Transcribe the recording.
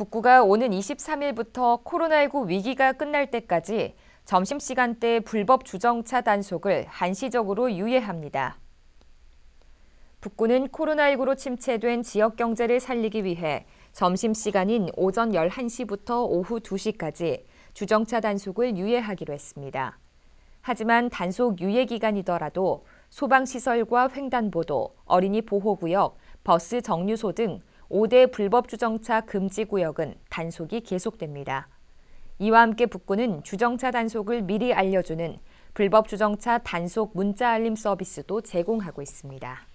북구가 오는 23일부터 코로나19 위기가 끝날 때까지 점심시간대 불법 주정차 단속을 한시적으로 유예합니다. 북구는 코로나19로 침체된 지역 경제를 살리기 위해 점심시간인 오전 11시부터 오후 2시까지 주정차 단속을 유예하기로 했습니다. 하지만 단속 유예 기간이더라도 소방시설과 횡단보도, 어린이 보호구역, 버스 정류소 등 5대 불법 주정차 금지 구역은 단속이 계속됩니다. 이와 함께 북구는 주정차 단속을 미리 알려주는 불법 주정차 단속 문자 알림 서비스도 제공하고 있습니다.